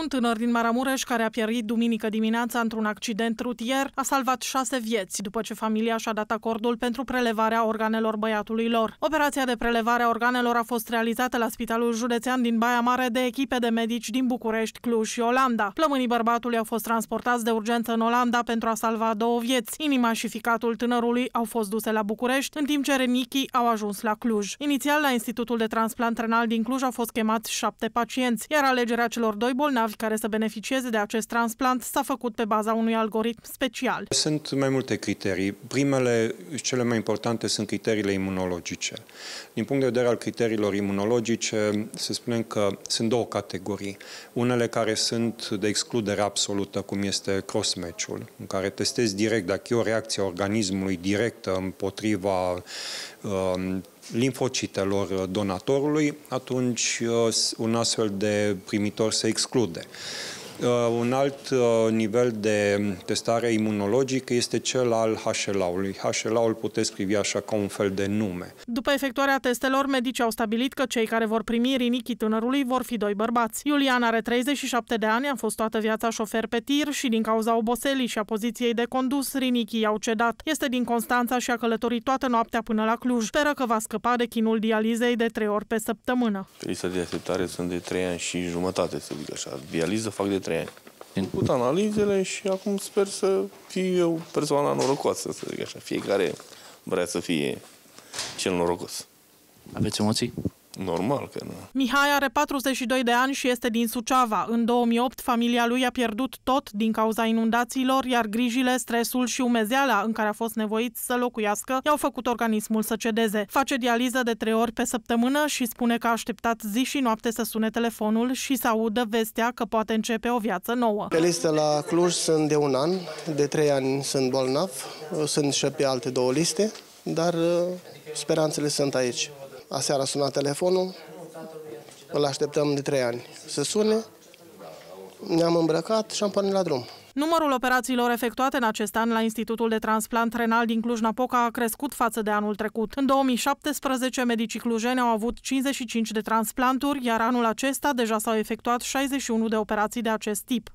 Un tânăr din Maramureș, care a pierit duminică dimineața într-un accident rutier, a salvat șase vieți după ce familia și-a dat acordul pentru prelevarea organelor băiatului lor. Operația de prelevare a organelor a fost realizată la Spitalul Județean din Baia Mare de echipe de medici din București, Cluj și Olanda. Plămânii bărbatului au fost transportați de urgență în Olanda pentru a salva două vieți. Inima și ficatul tânărului au fost duse la București, în timp ce renichii au ajuns la Cluj. Inițial, la Institutul de Transplant Renal din Cluj au fost chemați șapte pacienți, iar alegerea celor doi bolnavi bolnavi care să beneficieze de acest transplant s-a făcut pe baza unui algoritm special. Sunt mai multe criterii. Primele, cele mai importante, sunt criteriile imunologice. Din punct de vedere al criteriilor imunologice, să spunem că sunt două categorii. Unele care sunt de excludere absolută, cum este crossmatch-ul, în care testezi direct dacă e o reacție a organismului directă împotriva um, linfocitelor donatorului, atunci uh, un astfel de primitor se exclude. Uh, un alt uh, nivel de testare imunologică este cel al HLA-ului. HLA-ul puteți scrivi așa ca un fel de nume. După efectuarea testelor, medicii au stabilit că cei care vor primi rinichii tânărului vor fi doi bărbați. Iulian are 37 de ani, a fost toată viața șofer pe tir și din cauza oboselii și a poziției de condus, rinichii i-au cedat. Este din Constanța și a călătorit toată noaptea până la Cluj. Speră că va scăpa de chinul dializei de trei ori pe săptămână. Lista de așteptare sunt de trei ani și jumătate, să zic așa. Dializă fac de trei trei ani. Am făcut analizele și acum sper să fiu eu persoana norocoasă, să zic așa. Fiecare vrea să fie cel norocos. Aveți emoții? Normal că nu. Mihai are 42 de ani și este din Suceava. În 2008, familia lui a pierdut tot din cauza inundațiilor, iar grijile, stresul și umezeala în care a fost nevoit să locuiască i-au făcut organismul să cedeze. Face dializă de trei ori pe săptămână și spune că a așteptat zi și noapte să sune telefonul și să audă vestea că poate începe o viață nouă. Pe listă la Cluj sunt de un an, de trei ani sunt bolnav, sunt și pe alte două liste, dar uh, speranțele sunt aici. Aseară a sunat telefonul, îl așteptăm de trei ani să sune, ne-am îmbrăcat și am pornit la drum. Numărul operațiilor efectuate în acest an la Institutul de Transplant Renal din Cluj-Napoca a crescut față de anul trecut. În 2017, medicii clujeni au avut 55 de transplanturi, iar anul acesta deja s-au efectuat 61 de operații de acest tip.